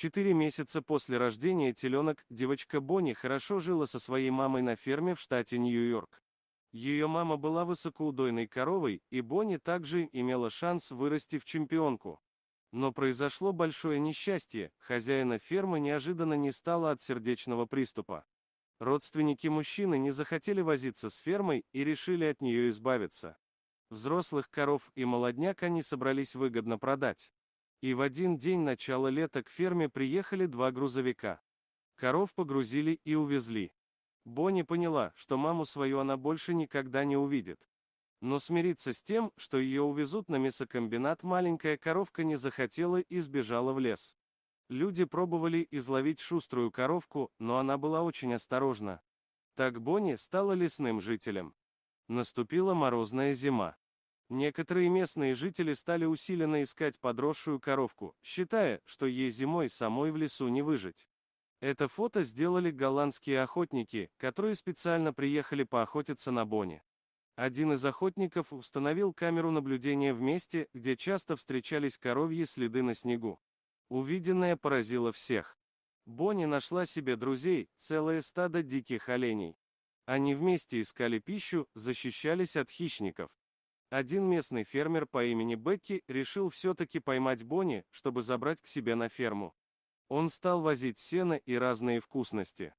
Четыре месяца после рождения теленок, девочка Бонни хорошо жила со своей мамой на ферме в штате Нью-Йорк. Ее мама была высокоудойной коровой, и Бонни также имела шанс вырасти в чемпионку. Но произошло большое несчастье, хозяина фермы неожиданно не стало от сердечного приступа. Родственники мужчины не захотели возиться с фермой и решили от нее избавиться. Взрослых коров и молодняк они собрались выгодно продать. И в один день начала лета к ферме приехали два грузовика. Коров погрузили и увезли. Бонни поняла, что маму свою она больше никогда не увидит. Но смириться с тем, что ее увезут на мясокомбинат, маленькая коровка не захотела и сбежала в лес. Люди пробовали изловить шуструю коровку, но она была очень осторожна. Так Бонни стала лесным жителем. Наступила морозная зима. Некоторые местные жители стали усиленно искать подросшую коровку, считая, что ей зимой самой в лесу не выжить. Это фото сделали голландские охотники, которые специально приехали поохотиться на Боне. Один из охотников установил камеру наблюдения в месте, где часто встречались коровьи следы на снегу. Увиденное поразило всех. Бонни нашла себе друзей, целое стадо диких оленей. Они вместе искали пищу, защищались от хищников. Один местный фермер по имени Бекки решил все-таки поймать Бонни, чтобы забрать к себе на ферму. Он стал возить сено и разные вкусности.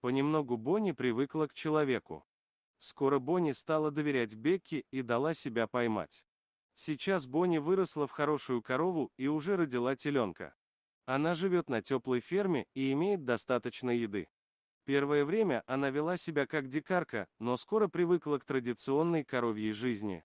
Понемногу Бонни привыкла к человеку. Скоро Бонни стала доверять Бекки и дала себя поймать. Сейчас Бонни выросла в хорошую корову и уже родила теленка. Она живет на теплой ферме и имеет достаточно еды. Первое время она вела себя как дикарка, но скоро привыкла к традиционной коровьей жизни.